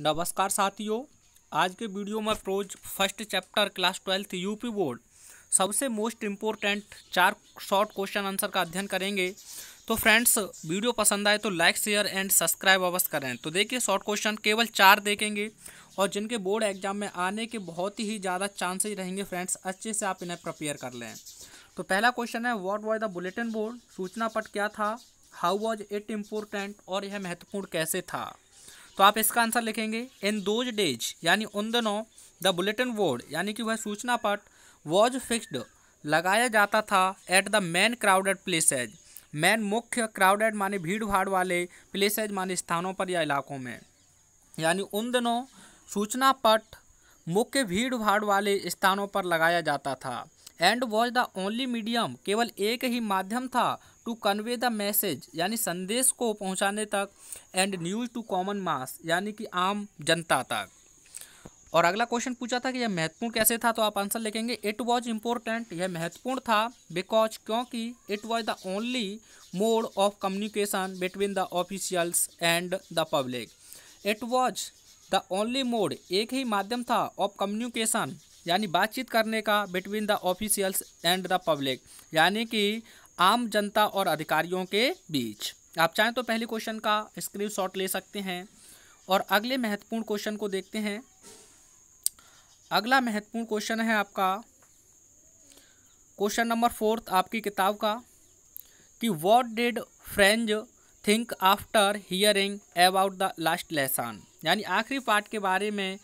नमस्कार साथियों आज के वीडियो में prose first chapter class twelfth UP board सबसे मोस्ट इम्पोर्टेंट चार शॉर्ट क्वेश्चन आंसर का अध्ययन करेंगे तो फ्रेंड्स वीडियो पसंद आए तो लाइक शेयर एंड सब्सक्राइब अवश्य करें तो देखिए शॉर्ट क्वेश्चन केवल चार देखेंगे और जिनके बोर्ड एग्जाम में आने के बहुत ही ज़्यादा चांसेज रहेंगे फ्रेंड्स अच्छे से आप इन्हें प्रपेयर कर लें तो पहला क्वेश्चन है what was the bulletin board सूचना पट क्या था हाउ वॉज इट इम्पोर्टेंट और यह महत्वपूर्ण कैसे था तो आप इसका आंसर लिखेंगे इन दोज डेज यानी उन दिनों द बुलेटिन बोर्ड यानी कि वह सूचना पट वॉज फिक्सड लगाया जाता था at the main crowded places main मुख्य क्राउडेड माने भीड़ भाड़ वाले प्लेसेज माने स्थानों पर या इलाकों में यानी उन दिनों सूचना पट मुख्य भीड़ भाड़ वाले स्थानों पर लगाया जाता था and was the only medium केवल एक ही माध्यम था टू कन्वे द मैसेज यानी संदेश को पहुंचाने तक and news to common mass यानी कि आम जनता तक और अगला क्वेश्चन पूछा था कि यह महत्वपूर्ण कैसे था तो आप आंसर लिखेंगे इट वॉज इम्पोर्टेंट यह महत्वपूर्ण था बिकॉज क्योंकि it was the only mode of communication between the officials and the public it was the only mode एक ही माध्यम था ऑफ कम्युनिकेशन यानी बातचीत करने का between the officials and the public यानी कि आम जनता और अधिकारियों के बीच आप चाहें तो पहले क्वेश्चन का स्क्रीनशॉट ले सकते हैं और अगले महत्वपूर्ण क्वेश्चन को देखते हैं अगला महत्वपूर्ण क्वेश्चन है आपका क्वेश्चन नंबर फोर्थ आपकी किताब का कि what did Franz think after hearing about the last lesson यानी आखिरी पार्ट के बारे में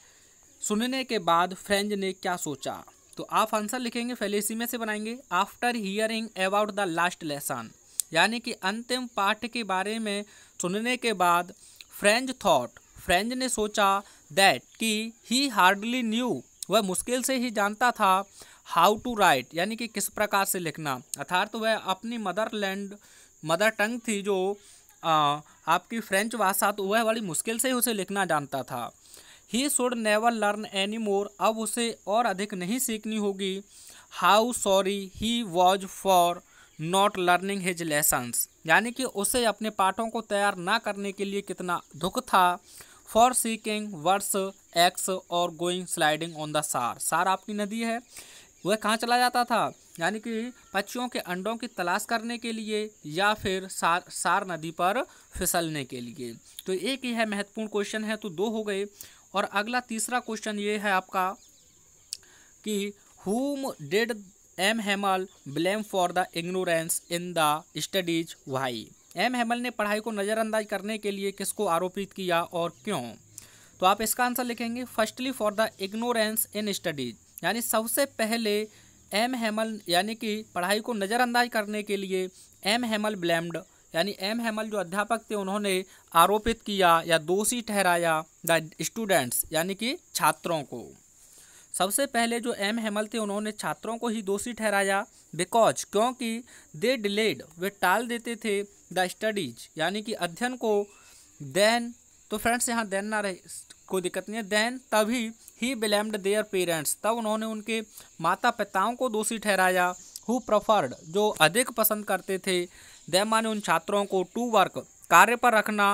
सुनने के बाद फ्रेंज ने क्या सोचा तो आप आंसर लिखेंगे फेलेसी में से बनाएंगे after hearing about the last lesson यानी कि अंतिम पाठ के बारे में सुनने के बाद फ्रेंच थॉट फ्रेंच ने सोचा दैट कि ही हार्डली न्यू वह मुश्किल से ही जानता था हाउ टू राइट यानी कि किस प्रकार से लिखना अर्थात वह अपनी मदरलैंड मदर टंग थी जो आ, आपकी फ्रेंच भाषा तो वह बड़ी मुश्किल से ही उसे लिखना जानता था he should never learn any more अब उसे और अधिक नहीं सीखनी होगी how sorry he was for not learning his lessons यानी कि उसे अपने पाठों को तैयार ना करने के लिए कितना दुख था फॉर सीकिंग वर्स एक्स और going sliding on the Saar Saar आपकी नदी है वह कहाँ चला जाता था यानी कि पक्षियों के अंडों की तलाश करने के लिए या फिर सार सार नदी पर फिसलने के लिए तो एक ही है महत्वपूर्ण क्वेश्चन है तो दो हो गए और अगला तीसरा क्वेश्चन ये है आपका कि whom did M Hamel blame for the ignorance in the studies why M Hamel ने पढ़ाई को नज़रअंदाज करने के लिए किसको आरोपित किया और क्यों तो आप इसका आंसर लिखेंगे firstly for the ignorance in studies यानी सबसे पहले एम हेमल यानी कि पढ़ाई को नज़रअंदाज करने के लिए एम हेमल ब्लेम्ड यानी एम हेमल जो अध्यापक थे उन्होंने आरोपित किया या दोषी ठहराया द स्टूडेंट्स यानी कि छात्रों को सबसे पहले जो एम हेमल थे उन्होंने छात्रों को ही दोषी ठहराया बिकॉज क्योंकि दे डिलेड वे टाल देते थे द स्टडीज यानी कि अध्ययन को देन तो फ्रेंड्स यहाँ देन ना रहे कोई दिक्कत नहीं है देन तभी ही ब्लेम्ड देयर पेरेंट्स तब उन्होंने उनके माता पिताओं को दोषी ठहराया हु प्रफर्ड जो अधिक पसंद करते थे दैमा ने उन छात्रों को टू वर्क कार्य पर रखना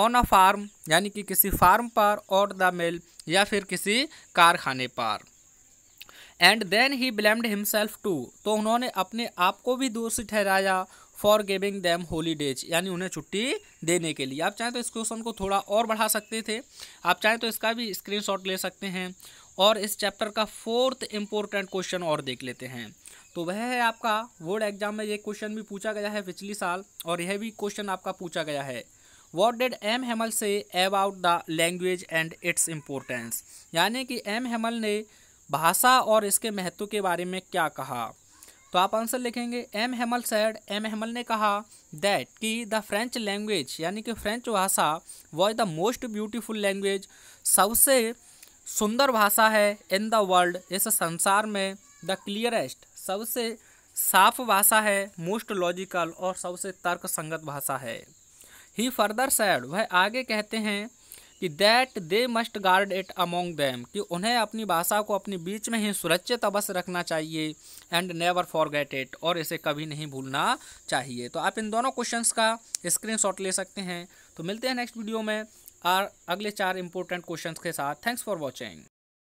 ऑन अ फार्म यानी कि किसी फार्म पर और द मिल या फिर किसी कारखाने पर and then he blamed himself too तो उन्होंने अपने आप को भी दोषी ठहराया फॉर गिविंग दैम हॉलीडेज यानी उन्हें छुट्टी देने के लिए आप चाहें तो इस क्वेश्चन को थोड़ा और बढ़ा सकते थे आप चाहें तो इसका भी स्क्रीनशॉट ले सकते हैं और इस चैप्टर का फोर्थ इम्पोर्टेंट क्वेश्चन और देख लेते हैं तो वह है आपका बोर्ड एग्जाम में ये क्वेश्चन भी पूछा गया है पिछली साल और यह भी क्वेश्चन आपका पूछा गया है वॉट डेड एम हेमल से about the language and its importance यानी कि एम हेमल ने भाषा और इसके महत्व के बारे में क्या कहा तो आप आंसर लिखेंगे M Hamel said M Hamel ने कहा दैट कि द फ्रेंच लैंग्वेज यानी कि फ्रेंच भाषा was the most beautiful language सबसे सुंदर भाषा है इन द वर्ल्ड इस संसार में द क्लियरेस्ट सबसे साफ भाषा है मोस्ट लॉजिकल और सबसे तर्क संगत भाषा है ही फर्दर सैड वह आगे कहते हैं कि that they must guard it among them कि उन्हें अपनी भाषा को अपने बीच में ही सुरक्षित अवश्य रखना चाहिए एंड नेवर फॉरगेट इट और इसे कभी नहीं भूलना चाहिए तो आप इन दोनों क्वेश्चंस का स्क्रीनशॉट ले सकते हैं तो मिलते हैं नेक्स्ट वीडियो में और अगले चार इंपॉर्टेंट क्वेश्चंस के साथ थैंक्स फॉर वॉचिंग